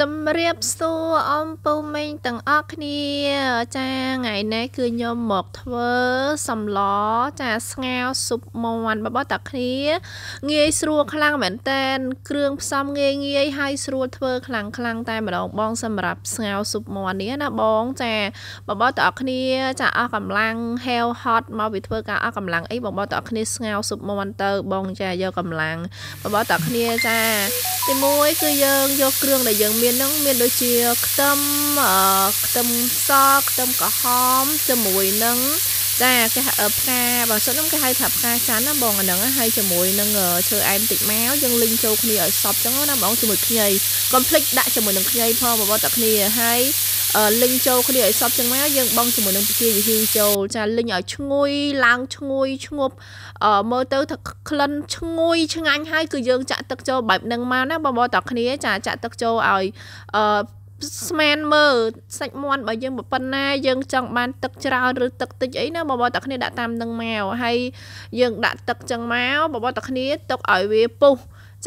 ជំរាបសួរអំពូមីងទាំងអស់គ្នាចាថ្ងៃនេះគឺខ្ញុំមកធ្វើសម្លចាស្ងោរស៊ុបមាន់របស់តាគ្នាងាយស្រួលខ្លាំងមែនតែន គ្រឿងផ្សំងាយងាយហើយស្រួលធ្វើខ្លាំងខ្លាំងតែម្ដងបងសម្រាប់ស្ងោរស៊ុបមាន់នេះណាបងចាបងបងទាំងអស់គ្នាចាអស់កម្លាំង hell hot មកពីធ្វើការអស់កម្លាំងអីបងបងទាំងអស់គ្នាស្ងោរស៊ុបមាន់ទៅបង ចាយកកម្លាំងបងបងទាំងអស់គ្នាចា ទីមួយគឺយើងយកគ្រឿងដែលយើងមាននឹងមានដូចជាខ្ទឹមខ្ទឹមសខ្ទឹមក្រហមជាមួយនឹងចាគេផ្កាបើសិនខ្ញុំគេហៅថាផ្កាច័ន្ទណាបងអាហ្នឹងហើយជាមួយនឹងឈើអែមតិចមកយើងលីងចូលគ្នាឲ្យសព្វចឹងណាបងជាមួយខ្ញីកុំភ្លេចដាក់ជាមួយនឹងខ្ញីផងបងប្អូនតាគ្នាហើយលិញចូលគ្នាឲ្យសពចឹងមកយើងបងជាមួយនឹងប្រជាយីហ៊ីចូលចាលិញឲ្យឈ្ងុយឡើងឈ្ងុយឈ្ងប់មើលទៅថាក្លិនឈ្ងុយឆ្ងាញ់ហើយគឺយើងចាក់ទឹកចូលបែបហ្នឹងមកណាបងប្អូនតើគ្នា ចាចាក់ទឹកចូលឲ្យអឺស្មានមើលសាច់មន់បើយើងប៉ុណ្ណា យើងចង់បាន ទឹកច្រើនឬទឹកតិចអីណាបងប្អូនតាគ្នាដាក់តាមនឹងមកហើយយើង ដាក់ទឹកចឹងមកបងប្អូនតាគ្នាទុកឲ្យវាពុះ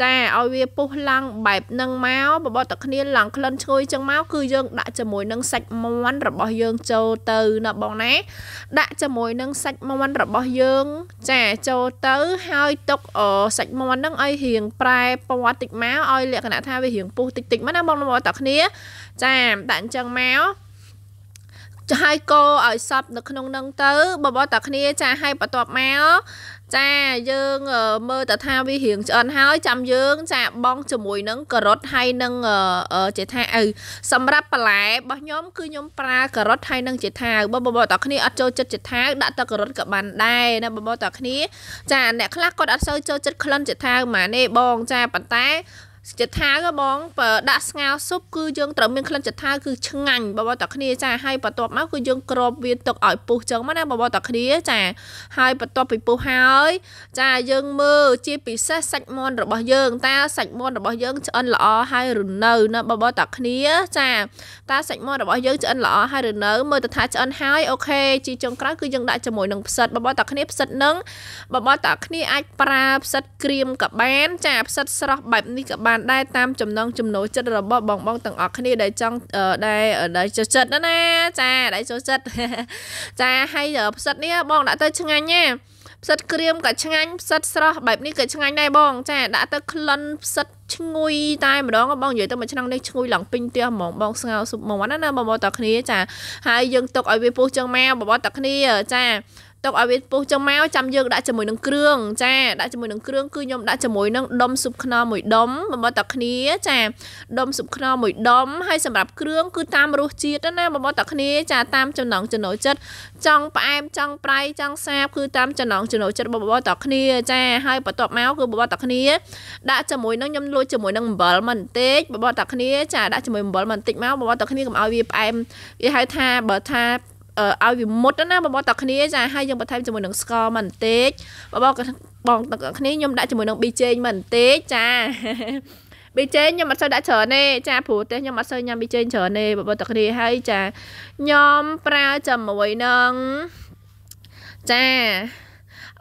ចាឲ្យវាពុះឡើងបែបនឹងមកបបតគ្នាឡើងក្លិនឈ្ងុយចឹងមកគឺយើងដាក់ជាមួយនឹងសាច់មាន់របស់យើងចូលទៅណាបងណាដាក់ជាមួយនឹងសាច់មាន់របស់យើង ចាចូលទៅហើយទុកសាច់មាន់ហ្នឹងឲ្យរៀងប្រែពណ៌តិចមកឲ្យលក្ខណៈថាវារៀងពុះតិចតិចមកណាបងប្អូនតើគ្នាចាដាក់អញ្ចឹងមកចាហើយកោឲ្យសពនៅក្នុងនឹង ទៅបបតើគ្នាចាឲ្យបន្ទាប់មកចាយើងមើលតថាវារៀងឆ្អិនហើយចាំយើង ចាបងជាមួយនឹងការ៉ុតហើយនឹងចេថាអ៊ូវសម្រាប់បន្លែរបស់ខ្ញុំគឺខ្ញុំប្រើការ៉ុតហើយនឹងចេថាអ៊ូវបងប្អូនតើគ្នាអត់ចូលចិត្តចេថាដាក់ទឹកការ៉ុតក៏បានដែរណាបងប្អូនតើគ្នាចាអ្នកខ្លះគាត់អត់សូវចូលចិត្តក្លិនចេថាអ៊ូវម៉ានេះបងចាប៉ុន្តែចថាក៏បងបើដាក់ស្ងោស៊ុបគឺយើងត្រូវមាន ក្លិនចថាគឺឆ្ងាញ់បើបងតាគ្នាចាហើយបន្ទាប់មកគឺយើងក្របវាទឹកឲ្យពុះចឹងមកណាបើបងតាគ្នាចាហើយបន្ទាប់ពីពុះហើយចាយើងមើលជាពិសេសសាច់មាន់របស់យើងតើសាច់មាន់របស់យើងឆ្អិនល្អហើយឬនៅណាបើបងតាគ្នាចាតើសាច់មាន់របស់យើងឆ្អិនល្អហើយឬនៅមើលទៅថាឆ្អិនហើយអូខេជីចុងក្រោយគឺយើងដាក់ជាមួយនឹងផ្សិតបើបងតាគ្នាផ្សិតនឹងបើបងតាគ្នាអាចប្រើផ្សិតក្រៀមក៏បាន ចាផ្សិតស្រស់បែបនេះក៏បានបានដែរតាមចំណងចំណូលចិត្តរបស់បងបងទាំងអស់គ្នាដែលចង់ដែលដែលចូលចិត្តណាណាចាដែលចូលចិត្តចាហើយផ្សិតនេះបងដាក់ទៅឆ្ងាញ់ណាផ្សិតក្រៀមក៏ឆ្ងាញ់ផ្សិតស្រស់បែបនេះក៏ឆ្ងាញ់ដែរបងចាដាក់ទៅក្លិនផ្សិតឈ្ងុយតែម្ដងបងនិយាយទៅមួយឆ្នាំនេះឈ្ងុយឡើងពេញផ្ទះហ្មងបងស្ងោសុបមកណាណាបងបងតាគ្នា ចាហើយយើងទុកឲ្យវាពុះចឹងមកបងបងតាគ្នាចាទុកឲ្យវាពុះចឹងមកចាំយើងដាក់ជាមួយនឹងគ្រឿងចាដាក់ជាមួយនឹងគ្រឿងគឺខ្ញុំដាក់ជាមួយនឹងដុំស៊ុបខ្នុរមួយដុំបងប្អូនតាគ្នាចាដុំស៊ុបខ្នុរមួយដុំហើយសម្រាប់គ្រឿងគឺតាមរសជាតិណាបងប្អូនតាគ្នាចាតាមចំណងចំណូលចិត្តចង់ផ្អែមចង់ប្រៃចង់សាបគឺតាមចំណងចំណូលចិត្តបងប្អូនតាគ្នាចាហើយបន្ទាប់មកគឺបងប្អូនតាគ្នាដាក់ជាមួយនឹងខ្ញុំលួចជាមួយនឹងអំបិលមិនតិចបងប្អូនតាគ្នាចាដាក់ជាមួយអំបិលមិនតិចមកបងប្អូនតាគ្នាកុំឲ្យវាផ្អែមគេហៅថាបើថាឲ្យវិមុតណាបងបងតគ្នាចាហើយយើងបន្ថែមជាមួយនឹងស្ករមិនបន្តិចបងបងបងតគ្នាខ្ញុំដាក់ជាមួយនឹងប៊ីចេងមិនបន្តិចចាប៊ីចេងខ្ញុំអត់សូវដាក់ច្រើនទេចាព្រោះតែខ្ញុំអត់សូវញ៉ាំប៊ីចេងច្រើនទេបងប្អូនតគ្នាហើយចាខ្ញុំប្រើជាមួយនឹងចា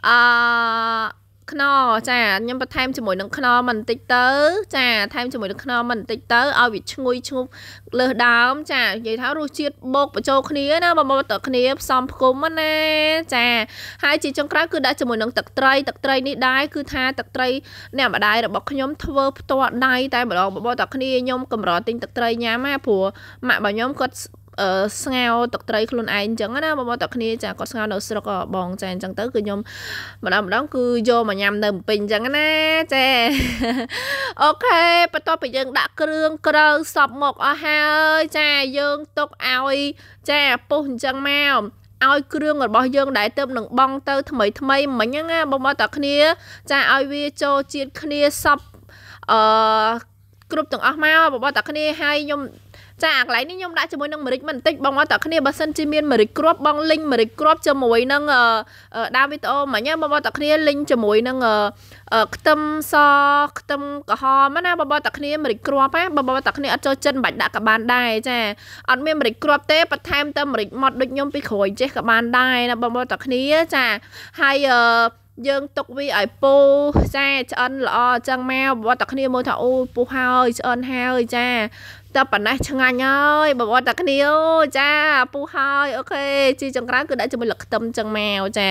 អឺខ្នុរចាខ្ញុំបន្ថែមជាមួយនឹងខ្នុរមិនបន្តិចទៅចាថែមជាមួយនឹងខ្នុរមិនបន្តិចទៅឲ្យវាឈ្ងុយឈ្ងប់លើសដើមចានិយាយថារសជាតិបូកបញ្ចូលគ្នាណាបងប្អូនតើគ្នាផ្សំផ្គុំណាចាហើយជាចុងក្រោយគឺដាក់ជាមួយនឹងទឹកត្រីទឹកត្រីនេះដែរគឺថាទឹកត្រីអ្នកម្ដាយរបស់ខ្ញុំធ្វើផ្ទាល់ដៃ តែម្ដងបងប្អូនតើគ្នាខ្ញុំកម្រទិញទឹកត្រីញ៉ាំណាព្រោះម៉ាក់របស់ខ្ញុំគាត់ស្ងោទឹកត្រីខ្លួនឯងអញ្ចឹងណាបងប្អូនតើគ្នាចាគាត់ស្ងោនៅស្រុកបង ចាអញ្ចឹងទៅគឺខ្ញុំ ម្ដងម្ដង គឺយកមកញ៉ាំនៅម្ពិញអញ្ចឹងណាចាអូខេបន្ទាប់ពីយើងដាក់គ្រឿង ក្រៅសពមកអស់ហើយចាយើងទុកឲ្យចាពុះអញ្ចឹងមកឲ្យគ្រឿងរបស់យើងដែលទៅនឹងបងទៅថ្មីថ្មីមិញហ្នឹងណាបងប្អូនតើគ្នា ចាឲ្យវាចូលជាតិគ្នាសពអឺគ្រប់ទាំងអស់មកបងប្អូនតើគ្នាហើយខ្ញុំចាកន្លែងនេះខ្ញុំដាក់ជាមួយនឹងម្រេចមិនតិចបងអត់តគ្នាបើសិនជាមានម្រេចគ្រាប់បងលីងម្រេចគ្រាប់ជាមួយនឹងដើមវីដេអូមិញបងអត់តគ្នាលីងជាមួយនឹងខ្ទឹមសខ្ទឹមក្រហមណាបងអត់តគ្នាម្រេចគ្រាប់ណាបងអត់តគ្នាអត់ចូលចិត្តមិនបាច់ដាក់ក៏បានដែរចាអត់មានម្រេចគ្រាប់ទេបន្ថែមតែម្រេចម៉ត់ដូចខ្ញុំពីក្រោយចេះក៏បានដែរណាបងអត់តគ្នាចាហើយអឺយើងទុកវាឲ្យពូសែឆ្អិនល្អអញ្ចឹងមកបើតែគ្នាមើលថាអូពុះហើយឆ្អិនហើយចាតែប៉ុណ្ណេះឆ្ងាញ់ហើយបើបើតែគ្នាអូចាពុះហើយអូខេជីចង្ក្រានគឺដាក់ជាមួយលឹកខ្ទឹមអញ្ចឹងមកចា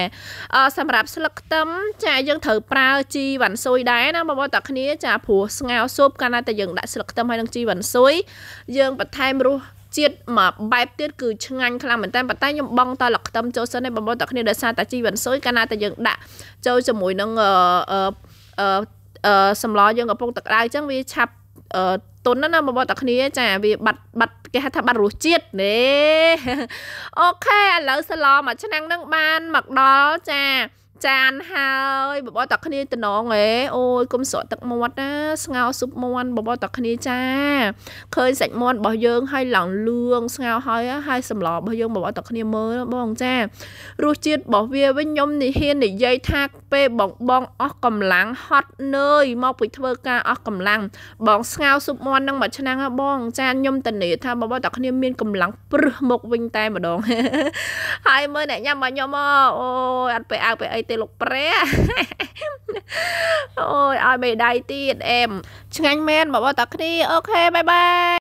អសម្រាប់ស្លឹកខ្ទឹមចាយើងត្រូវប្រើជីវ៉ាន់ស៊ុយដែរណាបើបើតែគ្នាចាព្រោះស្ងោរស៊ុបកាលណាតែយើងដាក់ស្លឹកខ្ទឹមហើយនឹងជីវ៉ាន់ស៊ុយយើងបន្ថែមរសជាតិមួយបែបទៀតគឺឆ្ងាញ់ខ្លាំងមែនតើប៉ុន្តែខ្ញុំបងតលខ្ទឹមចូលសិនឯងបងប្អូនតគ្នាដោយសារតាជីវ៉ាន់ស៊ុយកាលណាតែយើងដាក់ចូលជាមួយនឹងអឺអឺសម្លយើងកំពុងទឹកដៅអញ្ចឹងវាឆាប់ទុនណាបងប្អូនតគ្នាចាវាបាត់បាត់គេហៅថាបាត់រសជាតិណែអូខេឥឡូវសឡមកឆ្នាំងនឹងបានមកដល់ចាចានហើយបបតាគ្នាតំណងហេអូយគុំស្រក់ទឹកមាត់ណាស្ងោស៊ុបមាន់បបតាគ្នាចាឃើញសាច់មាន់របស់យើងហើយឡើងលឿងស្ងោហើយហើយសម្លរបស់យើងបបតាគ្នាមើលបងចារសជាតិរបស់វាវិញខ្ញុំនិហាននិយាយថាពេលបងបងអស់កម្លាំងហត់នឿយមកពីធ្វើការអស់កម្លាំងបងស្ងោស៊ុបមាន់នឹងមួយឆ្នាំបង ចាខ្ញុំតនេថាបបតាគ្នាមានកម្លាំងព្រឹសមកវិញតែម្ដងហើយមើលអ្នកញ៉ាំរបស់ខ្ញុំអូយអត់ពេលអើពេលអីទេលោកព្រះអូយឲ្យមេដៃទៀតអែមឆ្ងាញ់មែនបងប្អូនតាគ្នាអូខេបាយបាយ